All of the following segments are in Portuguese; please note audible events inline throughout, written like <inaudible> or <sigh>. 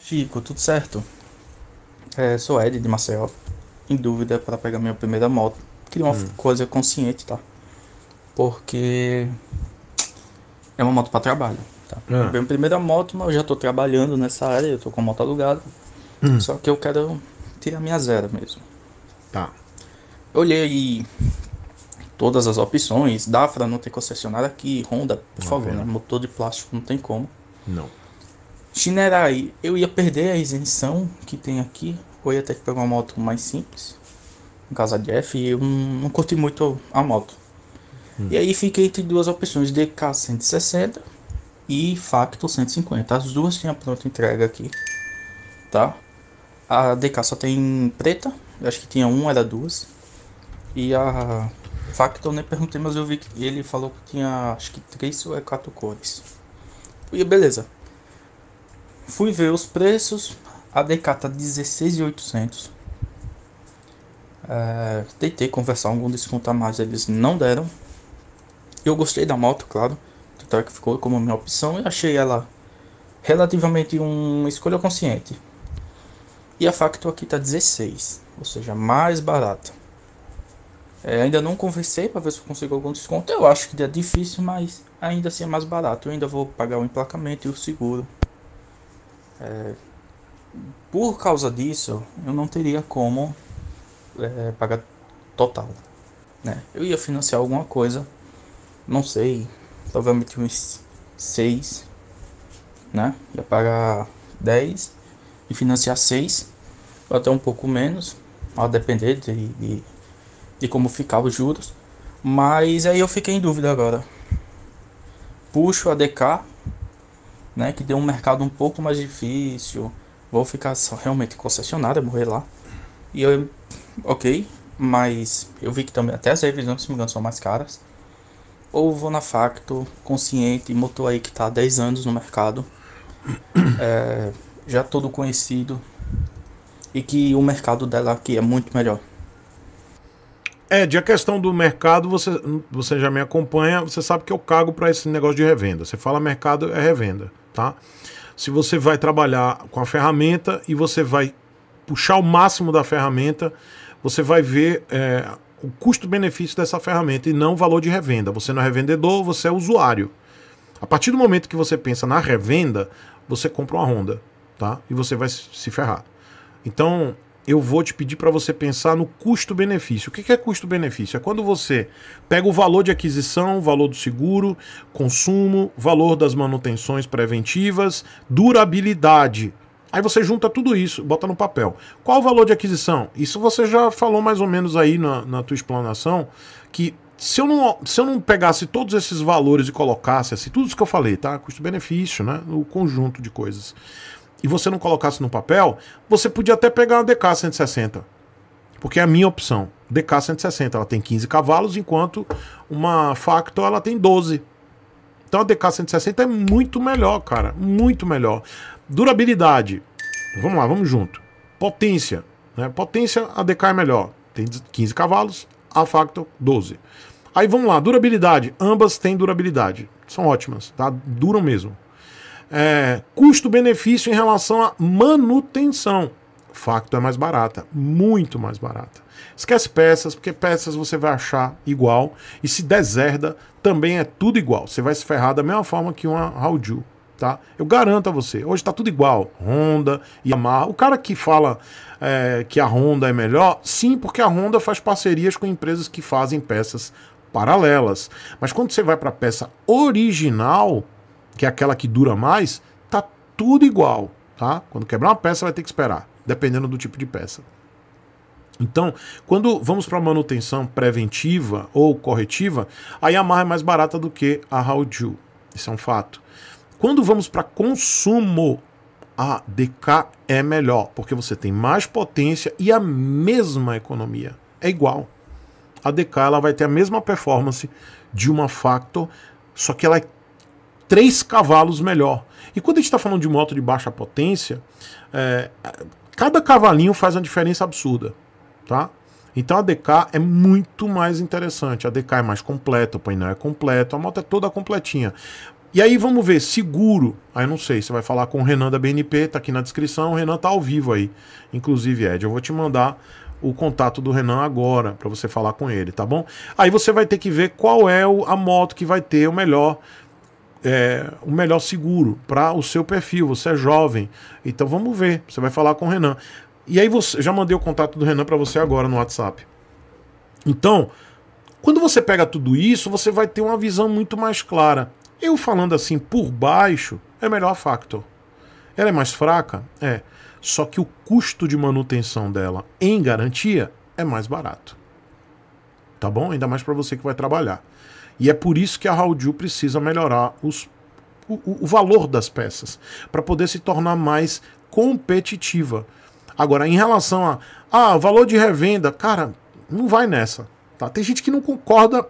Chico, tudo certo? É, sou Ed de Maceió. Em dúvida para pegar minha primeira moto. Queria uma hum. coisa consciente, tá? Porque é uma moto para trabalho. Tá? Ah. Minha primeira moto, mas eu já tô trabalhando nessa área, eu tô com a moto alugada. Hum. Só que eu quero tirar minha zero mesmo. Tá. Eu olhei todas as opções. Dafra não tem concessionária aqui, Honda, por não favor, né? Motor de plástico não tem como. Não. Shinerai, eu ia perder a isenção que tem aqui, ou ia ter que pegar uma moto mais simples, em casa de F, e eu não curti muito a moto. Hum. E aí fiquei entre duas opções, DK 160 e Facto 150. As duas têm a pronta entrega aqui, tá? A DK só tem preta, Eu acho que tinha uma era duas. E a Facto eu nem perguntei, mas eu vi que ele falou que tinha acho que três ou quatro cores. E beleza, Fui ver os preços, a Decata 16,800. É, tentei conversar algum desconto a mais, eles não deram. Eu gostei da moto, claro, tanto que ficou como minha opção e achei ela relativamente uma escolha consciente. E a Factor aqui tá 16, ou seja, mais barata. É, ainda não conversei para ver se eu consigo algum desconto. Eu acho que é difícil, mas ainda assim é mais barato. Eu ainda vou pagar o emplacamento e o seguro. É, por causa disso, eu não teria como é, pagar total. Né? Eu ia financiar alguma coisa, não sei, provavelmente uns 6, né? Ia pagar 10 e financiar 6, ou até um pouco menos, a depender de, de, de como ficar os juros. Mas aí eu fiquei em dúvida agora. Puxo a DK né? Que deu um mercado um pouco mais difícil. Vou ficar só realmente concessionário, morrer lá. E eu, ok, mas eu vi que também até as revisões, se me engano, são mais caras. Ou vou na Facto, consciente, motor aí que tá há 10 anos no mercado, <coughs> é, já todo conhecido, e que o mercado dela aqui é muito melhor. É, de a questão do mercado, você, você já me acompanha, você sabe que eu cago para esse negócio de revenda. Você fala mercado, é revenda tá? Se você vai trabalhar com a ferramenta e você vai puxar o máximo da ferramenta, você vai ver é, o custo-benefício dessa ferramenta e não o valor de revenda. Você não é revendedor, você é usuário. A partir do momento que você pensa na revenda, você compra uma Honda, tá? E você vai se ferrar. Então, eu vou te pedir para você pensar no custo-benefício. O que é custo-benefício? É quando você pega o valor de aquisição, o valor do seguro, consumo, valor das manutenções preventivas, durabilidade. Aí você junta tudo isso, bota no papel. Qual o valor de aquisição? Isso você já falou mais ou menos aí na, na tua explanação, que se eu, não, se eu não pegasse todos esses valores e colocasse assim, tudo isso que eu falei, tá? Custo-benefício, né? O conjunto de coisas e você não colocasse no papel, você podia até pegar uma DK 160. Porque é a minha opção. DK 160, ela tem 15 cavalos, enquanto uma Factor ela tem 12. Então a DK 160 é muito melhor, cara, muito melhor. Durabilidade. Vamos lá, vamos junto. Potência, né? Potência a DK é melhor. Tem 15 cavalos, a Factor 12. Aí vamos lá, durabilidade. Ambas têm durabilidade. São ótimas, tá? Duram mesmo é, custo-benefício em relação à manutenção. Facto é mais barata, muito mais barata. Esquece peças, porque peças você vai achar igual. E se deserda, também é tudo igual. Você vai se ferrar da mesma forma que uma Hauju, tá? Eu garanto a você. Hoje está tudo igual. Honda, Yamaha. O cara que fala é, que a Honda é melhor, sim, porque a Honda faz parcerias com empresas que fazem peças paralelas. Mas quando você vai para peça original, que é aquela que dura mais, tá tudo igual, tá? Quando quebrar uma peça vai ter que esperar, dependendo do tipo de peça. Então, quando vamos para manutenção preventiva ou corretiva, a Yamaha é mais barata do que a Haoju. Isso é um fato. Quando vamos para consumo, a DK é melhor, porque você tem mais potência e a mesma economia. É igual. A DK ela vai ter a mesma performance de uma Factor, só que ela é 3 cavalos melhor. E quando a gente está falando de moto de baixa potência, é, cada cavalinho faz uma diferença absurda, tá? Então a DK é muito mais interessante, a DK é mais completa, o painel é completo, a moto é toda completinha. E aí vamos ver, seguro, aí não sei, você vai falar com o Renan da BNP, tá aqui na descrição, o Renan tá ao vivo aí. Inclusive, Ed, eu vou te mandar o contato do Renan agora para você falar com ele, tá bom? Aí você vai ter que ver qual é a moto que vai ter o melhor é, o melhor seguro para o seu perfil. Você é jovem, então vamos ver. Você vai falar com o Renan. E aí você já mandei o contato do Renan para você agora no WhatsApp. Então, quando você pega tudo isso, você vai ter uma visão muito mais clara. Eu falando assim por baixo é melhor a Factor. Ela é mais fraca, é. Só que o custo de manutenção dela em garantia é mais barato. Tá bom? Ainda mais para você que vai trabalhar. E é por isso que a Raudil precisa melhorar os, o, o valor das peças, para poder se tornar mais competitiva. Agora, em relação a ah, valor de revenda, cara, não vai nessa. Tá? Tem gente que não concorda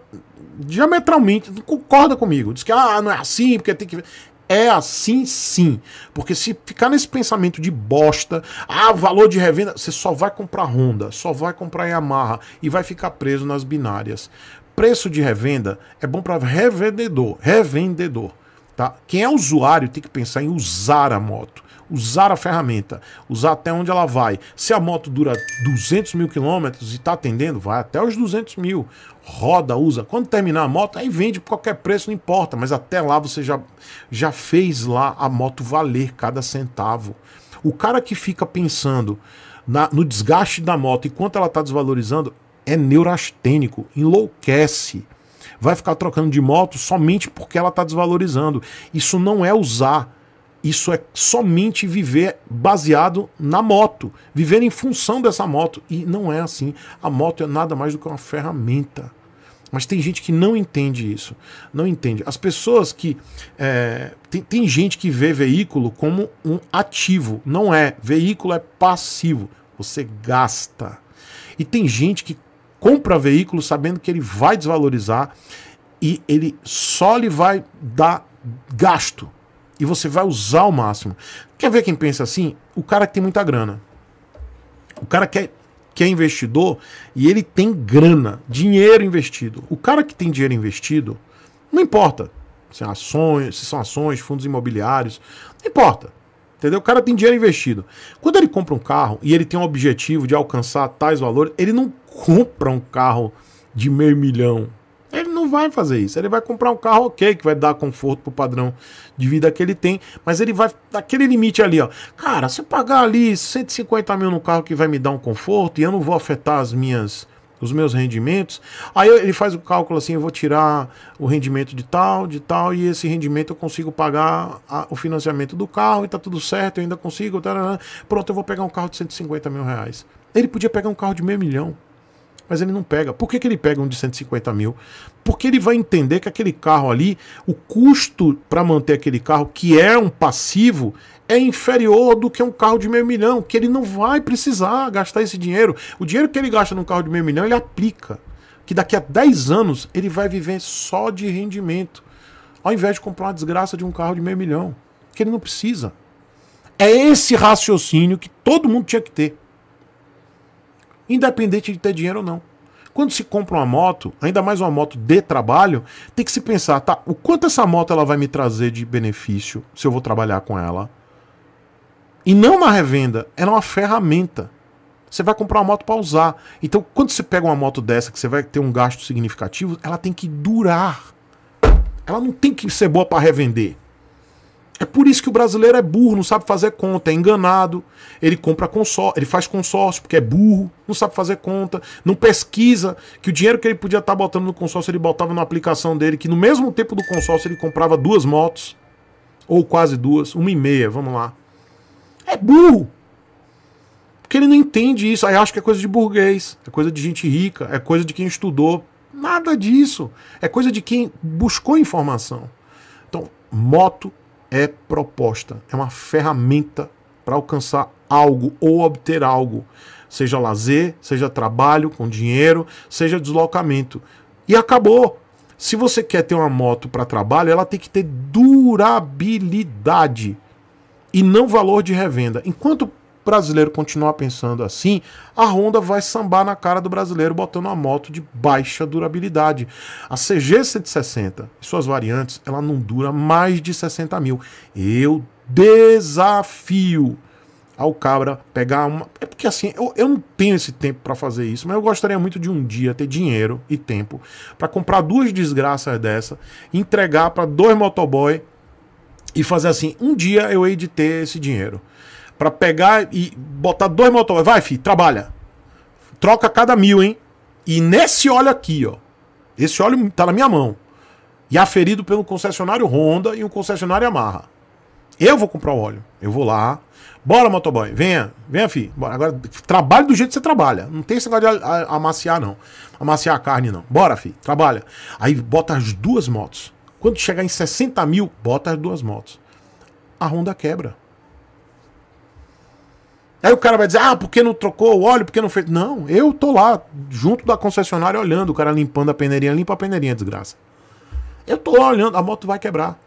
diametralmente, não concorda comigo. Diz que ah, não é assim, porque tem que. É assim sim. Porque se ficar nesse pensamento de bosta, ah, valor de revenda, você só vai comprar Honda, só vai comprar Yamaha e vai ficar preso nas binárias preço de revenda é bom para revendedor, revendedor, tá? Quem é usuário tem que pensar em usar a moto, usar a ferramenta, usar até onde ela vai. Se a moto dura 200 mil quilômetros e está atendendo, vai até os 200 mil. Roda, usa. Quando terminar a moto, aí vende por qualquer preço, não importa. Mas até lá você já, já fez lá a moto valer cada centavo. O cara que fica pensando na, no desgaste da moto e quanto ela está desvalorizando, é neurastênico, enlouquece. Vai ficar trocando de moto somente porque ela está desvalorizando. Isso não é usar. Isso é somente viver baseado na moto, viver em função dessa moto. E não é assim. A moto é nada mais do que uma ferramenta. Mas tem gente que não entende isso. Não entende. As pessoas que. É, tem, tem gente que vê veículo como um ativo. Não é. Veículo é passivo. Você gasta. E tem gente que compra veículo sabendo que ele vai desvalorizar e ele só lhe vai dar gasto. E você vai usar o máximo. Quer ver quem pensa assim? O cara que tem muita grana. O cara que é, que é investidor e ele tem grana, dinheiro investido. O cara que tem dinheiro investido, não importa se, é ações, se são ações, fundos imobiliários, não importa. Entendeu? O cara tem dinheiro investido. Quando ele compra um carro e ele tem um objetivo de alcançar tais valores, ele não compra um carro de meio milhão. Ele não vai fazer isso. Ele vai comprar um carro ok, que vai dar conforto pro padrão de vida que ele tem, mas ele vai daquele limite ali, ó. Cara, se eu pagar ali 150 mil no carro que vai me dar um conforto e eu não vou afetar as minhas os meus rendimentos. Aí ele faz o cálculo assim, eu vou tirar o rendimento de tal, de tal, e esse rendimento eu consigo pagar a, o financiamento do carro, e tá tudo certo, eu ainda consigo, tarará. pronto, eu vou pegar um carro de 150 mil reais. Ele podia pegar um carro de meio milhão, mas ele não pega. Por que, que ele pega um de 150 mil? Porque ele vai entender que aquele carro ali, o custo para manter aquele carro, que é um passivo, é inferior do que um carro de meio milhão, que ele não vai precisar gastar esse dinheiro. O dinheiro que ele gasta num carro de meio milhão, ele aplica. Que daqui a 10 anos ele vai viver só de rendimento. Ao invés de comprar uma desgraça de um carro de meio milhão. Que ele não precisa. É esse raciocínio que todo mundo tinha que ter. Independente de ter dinheiro ou não. Quando se compra uma moto, ainda mais uma moto de trabalho, tem que se pensar, tá, o quanto essa moto ela vai me trazer de benefício se eu vou trabalhar com ela? E não uma revenda, ela é uma ferramenta. Você vai comprar uma moto para usar. Então, quando você pega uma moto dessa, que você vai ter um gasto significativo, ela tem que durar. Ela não tem que ser boa para revender. É por isso que o brasileiro é burro, não sabe fazer conta, é enganado. Ele compra consórcio, ele faz consórcio porque é burro, não sabe fazer conta, não pesquisa que o dinheiro que ele podia estar tá botando no consórcio ele botava na aplicação dele, que no mesmo tempo do consórcio ele comprava duas motos ou quase duas, uma e meia, vamos lá é burro. Porque ele não entende isso, aí acha que é coisa de burguês, é coisa de gente rica, é coisa de quem estudou. Nada disso. É coisa de quem buscou informação. Então, moto é proposta, é uma ferramenta para alcançar algo ou obter algo, seja lazer, seja trabalho com dinheiro, seja deslocamento. E acabou. Se você quer ter uma moto para trabalho, ela tem que ter durabilidade e não valor de revenda. Enquanto o brasileiro continuar pensando assim, a Honda vai sambar na cara do brasileiro botando uma moto de baixa durabilidade. A CG 160 e suas variantes, ela não dura mais de 60 mil. Eu desafio ao cabra pegar uma. É porque assim, eu, eu não tenho esse tempo para fazer isso, mas eu gostaria muito de um dia ter dinheiro e tempo para comprar duas desgraças dessa, entregar para dois motoboy e fazer assim: um dia eu hei de ter esse dinheiro. para pegar e botar dois motoboys. Vai, filho, trabalha. Troca cada mil, hein? E nesse óleo aqui, ó. Esse óleo tá na minha mão. E aferido pelo concessionário Honda e um concessionário amarra Eu vou comprar o óleo. Eu vou lá. Bora, motoboy. Venha. Venha, fi. Bora. Agora, trabalhe do jeito que você trabalha. Não tem esse negócio de amaciar, não. Amaciar a carne, não. Bora, fi. Trabalha. Aí bota as duas motos. Quando chegar em 60 mil, bota as duas motos. A Honda quebra. Aí o cara vai dizer, ah, porque não trocou o óleo, porque não fez. Não, eu tô lá, junto da concessionária, olhando, o cara limpando a peneirinha, limpa a peneirinha, desgraça. Eu tô lá olhando, a moto vai quebrar.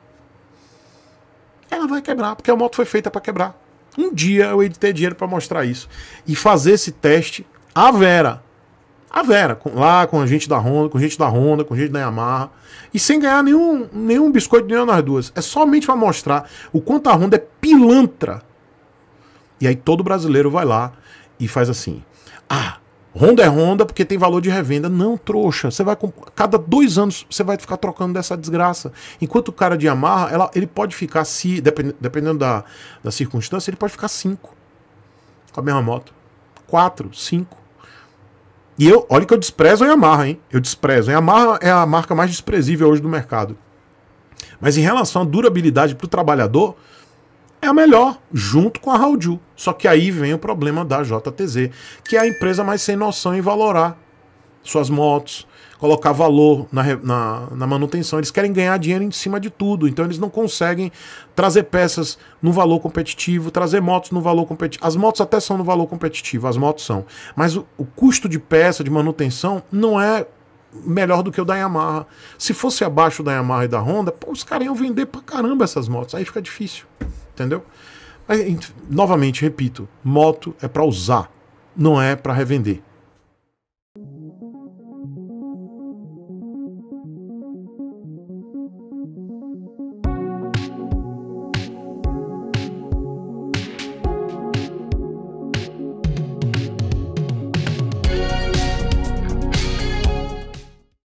Ela vai quebrar, porque a moto foi feita para quebrar. Um dia eu ia ter dinheiro para mostrar isso. E fazer esse teste a vera a Vera, com, lá com a gente da Honda, com gente da Honda, com gente da Yamaha, e sem ganhar nenhum, nenhum biscoito nenhuma nas duas. É somente para mostrar o quanto a Honda é pilantra. E aí todo brasileiro vai lá e faz assim: ah, Honda é Honda porque tem valor de revenda. Não, trouxa. Você vai cada dois anos você vai ficar trocando dessa desgraça. Enquanto o cara de Yamaha, ela, ele pode ficar se dependendo da, da circunstância, ele pode ficar cinco com a mesma moto, quatro, cinco. E eu, olha que eu desprezo a Yamaha, hein? Eu desprezo. A Yamaha é a marca mais desprezível hoje do mercado. Mas em relação à durabilidade para o trabalhador, é a melhor, junto com a Raudil. Só que aí vem o problema da JTZ, que é a empresa mais sem noção em valorar suas motos, colocar valor na, na, na, manutenção. Eles querem ganhar dinheiro em cima de tudo, então eles não conseguem trazer peças no valor competitivo, trazer motos no valor competitivo. As motos até são no valor competitivo, as motos são. Mas o, o custo de peça, de manutenção, não é melhor do que o da Yamaha. Se fosse abaixo da Yamaha e da Honda, pô, os caras iam vender pra caramba essas motos. Aí fica difícil, entendeu? Aí, novamente, repito, moto é para usar, não é para revender.